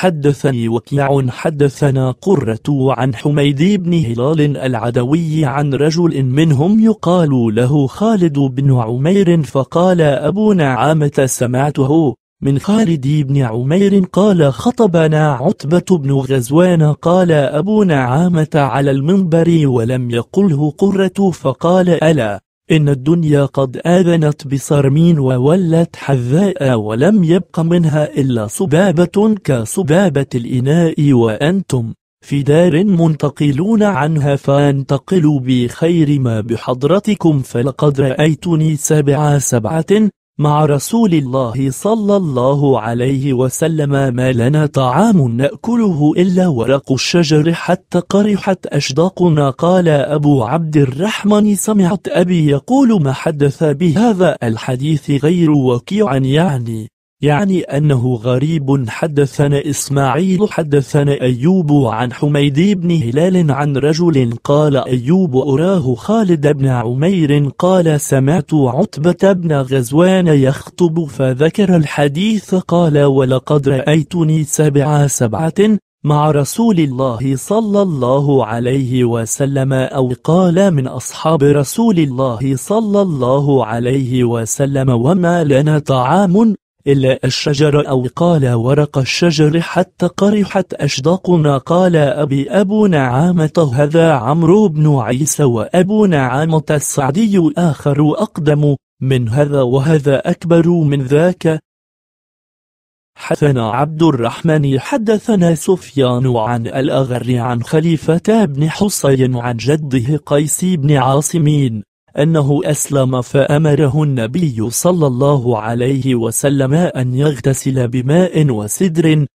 حدثني وكيع حدثنا قرة عن حميد بن هلال العدوي عن رجل منهم يقال له خالد بن عمير فقال أبو نعامة سمعته من خالد بن عمير قال خطبنا عتبة بن غزوان قال أبو نعامة على المنبر ولم يقله قرة فقال ألا إن الدنيا قد آذنت بصرمين وولت حذاء ولم يبق منها إلا سبابة كسبابة الإناء وأنتم في دار منتقلون عنها فانتقلوا بخير ما بحضرتكم فلقد رأيتني سبع سبعة مع رسول الله صلى الله عليه وسلم ما لنا طعام نأكله إلا ورق الشجر حتى قرحت أشداقنا قال أبو عبد الرحمن سمعت أبي يقول ما حدث بهذا الحديث غير وكيع يعني يعني أنه غريب حدثنا إسماعيل حدثنا أيوب عن حميد بن هلال عن رجل قال أيوب أراه خالد بن عمير قال سمعت عتبة بن غزوان يخطب فذكر الحديث قال ولقد رأيتني سبع سبعة مع رسول الله صلى الله عليه وسلم أو قال من أصحاب رسول الله صلى الله عليه وسلم وما لنا طعام إلا الشجر أو قال ورق الشجر حتى قرحت أشداقنا قال أبي أبو نعامة هذا عمرو بن عيسى وأبو نعامة السعدي آخر أقدم من هذا وهذا أكبر من ذاك حدثنا عبد الرحمن حدثنا سفيان عن الأغر عن خليفة بن حصين عن جده قيس بن عاصمين أنه أسلم فأمره النبي صلى الله عليه وسلم أن يغتسل بماء وسدر